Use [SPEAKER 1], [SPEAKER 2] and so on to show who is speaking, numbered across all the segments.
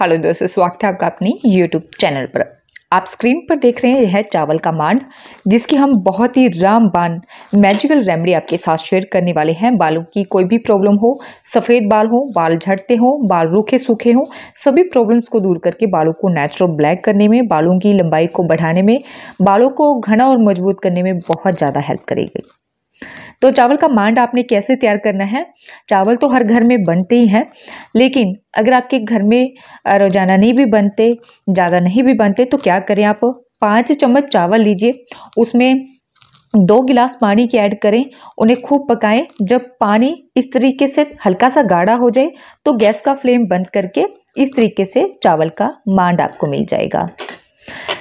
[SPEAKER 1] hello दोस्तों स्वागत है आपका अपनी यूट्यूब चैनल पर आप स्क्रीन पर देख रहे हैं यह है चावल का मांड जिसकी हम बहुत ही रामबान मैजिकल रेमेडी आपके साथ शेयर करने वाले हैं बालों की कोई भी प्रॉब्लम हो सफ़ेद बाल हो बाल झड़ते हो बाल रूखे सूखे हो सभी प्रॉब्लम्स को दूर करके बालों को नेचुरल ब्लैक करने में बालों की लंबाई को बढ़ाने में बालों को घना और मजबूत करने में बहुत ज़्यादा हेल्प करेगी तो चावल का मांड आपने कैसे तैयार करना है चावल तो हर घर में बनते ही हैं लेकिन अगर आपके घर में रोजाना नहीं भी बनते ज़्यादा नहीं भी बनते तो क्या करें आप पाँच चम्मच चावल लीजिए उसमें दो गिलास पानी के ऐड करें उन्हें खूब पकाएं जब पानी इस तरीके से हल्का सा गाढ़ा हो जाए तो गैस का फ्लेम बंद करके इस तरीके से चावल का मांड आपको मिल जाएगा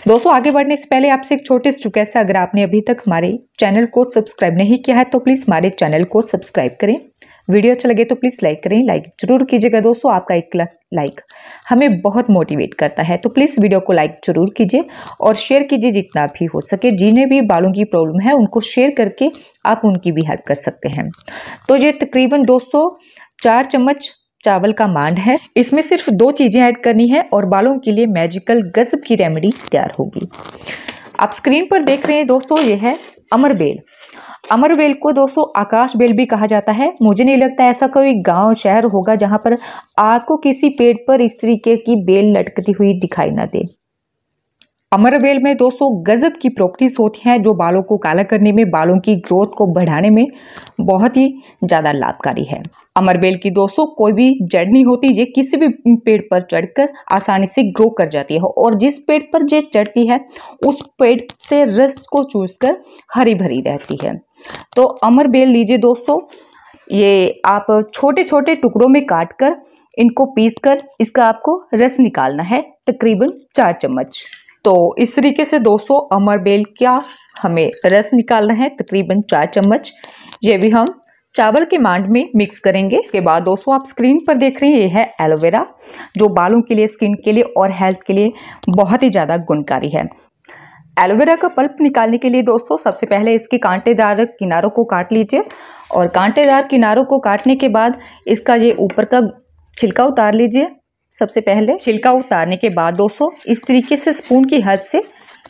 [SPEAKER 1] दोस्तों आगे बढ़ने से पहले आपसे एक छोटे सी रिक्वेस्ट है अगर आपने अभी तक हमारे चैनल को सब्सक्राइब नहीं किया है तो प्लीज़ हमारे चैनल को सब्सक्राइब करें वीडियो अच्छा लगे तो प्लीज़ लाइक करें लाइक जरूर कीजिएगा दोस्तों आपका एक लाइक हमें बहुत मोटिवेट करता है तो प्लीज़ वीडियो को लाइक जरूर कीजिए और शेयर कीजिए जितना भी हो सके जिन्हें भी बालों की प्रॉब्लम है उनको शेयर करके आप उनकी भी हेल्प कर सकते हैं तो ये तकरीबन दोस्तों चार चम्मच चावल का मांड है इसमें सिर्फ दो चीज़ें ऐड करनी है और बालों के लिए मैजिकल गजब की रेमेडी तैयार होगी आप स्क्रीन पर देख रहे हैं दोस्तों ये है अमर बेल अमर बेल को दोस्तों आकाश बेल भी कहा जाता है मुझे नहीं लगता ऐसा कोई गांव शहर होगा जहां पर आपको किसी पेड़ पर इस तरीके की बेल लटकती हुई दिखाई ना दे अमरवेल में दोस्तों गज़ब की प्रॉपर्टीज़ होती हैं जो बालों को काला करने में बालों की ग्रोथ को बढ़ाने में बहुत ही ज़्यादा लाभकारी है अमरबेल की दोस्तों कोई भी जड़नी होती ये किसी भी पेड़ पर चढ़कर आसानी से ग्रो कर जाती है और जिस पेड़ पर ये चढ़ती है उस पेड़ से रस को चूस कर हरी भरी रहती है तो अमरबेल लीजिए दोस्तों ये आप छोटे छोटे टुकड़ों में काट कर इनको पीस कर इसका आपको रस निकालना है तकरीबन चार चम्मच तो इस तरीके से दोस्तों अमर बेल का हमें रस निकालना है तकरीबन चार चम्मच ये भी हम चावल के मांड में मिक्स करेंगे इसके बाद दोस्तों आप स्क्रीन पर देख रहे हैं ये है एलोवेरा जो बालों के लिए स्किन के लिए और हेल्थ के लिए बहुत ही ज़्यादा गुणकारी है एलोवेरा का पल्प निकालने के लिए दोस्तों सबसे पहले इसके कांटेदार किनारों को काट लीजिए और कांटेदार किनारों को काटने के बाद इसका ये ऊपर का छिलका उतार लीजिए सबसे पहले छिलका उतारने के बाद दोस्तों इस तरीके से स्पून की हेल्प से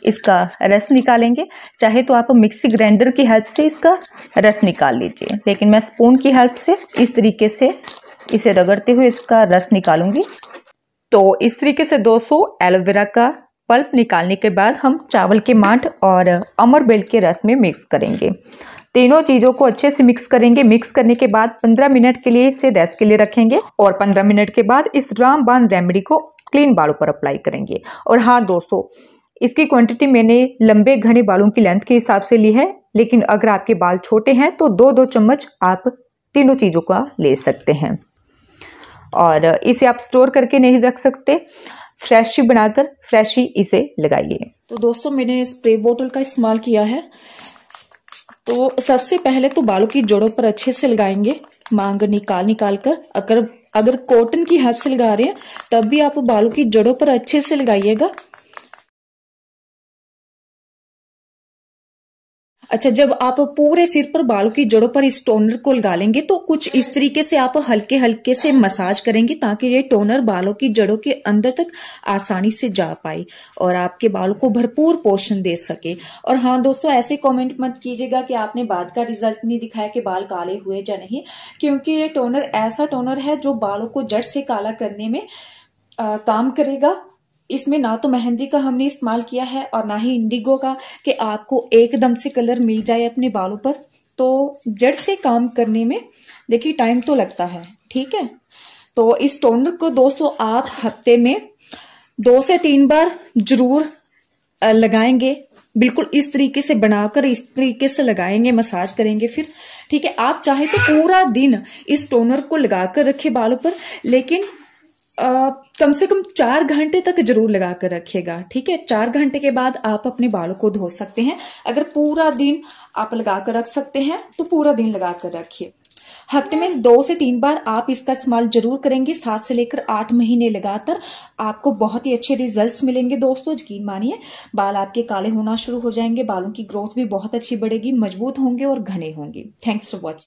[SPEAKER 1] इसका रस निकालेंगे चाहे तो आप मिक्सी ग्राइंडर की हेल्प से इसका रस निकाल लीजिए लेकिन मैं स्पून की हेल्प से इस तरीके से इसे रगड़ते हुए इसका रस निकालूंगी तो इस तरीके से दोस्तों एलोवेरा का पल्प निकालने के बाद हम चावल के माठ और अमर के रस में मिक्स करेंगे तीनों चीज़ों को अच्छे से मिक्स करेंगे मिक्स करने के बाद 15 मिनट के लिए इसे रेस्ट के लिए रखेंगे और 15 मिनट के बाद इस रामबान रेमेडी को क्लीन बालों पर अप्लाई करेंगे और हाँ दोस्तों इसकी क्वांटिटी मैंने लंबे घने बालों की लेंथ के हिसाब से ली है लेकिन अगर आपके बाल छोटे हैं तो दो दो चम्मच आप तीनों चीज़ों का ले सकते हैं और इसे आप स्टोर करके नहीं रख सकते फ्रेश ही बनाकर फ्रेश ही इसे लगाइए तो दोस्तों मैंने स्प्रे बोतल का इस्तेमाल किया है तो सबसे पहले तो बालों की जड़ों पर अच्छे से लगाएंगे मांग निकाल निकाल कर अगर अगर कॉटन की हेल्प से लगा रहे हैं तब भी आप बालों की जड़ों पर अच्छे से लगाइएगा अच्छा जब आप पूरे सिर पर बालों की जड़ों पर इस टोनर को लगा लेंगे तो कुछ इस तरीके से आप हल्के हल्के से मसाज करेंगे ताकि ये टोनर बालों की जड़ों के अंदर तक आसानी से जा पाए और आपके बालों को भरपूर पोषण दे सके और हाँ दोस्तों ऐसे कमेंट मत कीजिएगा कि आपने बाद का रिजल्ट नहीं दिखाया कि बाल काले हुए या नहीं क्योंकि ये टोनर ऐसा टोनर है जो बालों को जड़ से काला करने में आ, काम करेगा इसमें ना तो मेहंदी का हमने इस्तेमाल किया है और ना ही इंडिगो का कि आपको एकदम से कलर मिल जाए अपने बालों पर तो जड़ से काम करने में देखिए टाइम तो लगता है ठीक है तो इस टोनर को दोस्तों आप हफ्ते में दो से तीन बार जरूर लगाएंगे बिल्कुल इस तरीके से बनाकर इस तरीके से लगाएंगे मसाज करेंगे फिर ठीक है आप चाहे तो पूरा दिन इस टोनर को लगाकर रखे बालों पर लेकिन कम से कम चार घंटे तक जरूर लगा कर रखिएगा ठीक है चार घंटे के बाद आप अपने बालों को धो सकते हैं अगर पूरा दिन आप लगा कर रख सकते हैं तो पूरा दिन लगा कर रखिए हफ्ते में दो से तीन बार आप इसका इस्तेमाल जरूर करेंगे सात से लेकर आठ महीने लगातार आपको बहुत ही अच्छे रिजल्ट्स मिलेंगे दोस्तों यकीन मानिए बाल आपके काले होना शुरू हो जाएंगे बालों की ग्रोथ भी बहुत अच्छी बढ़ेगी मजबूत होंगे और घने होंगे थैंक्स फॉर वॉचिंग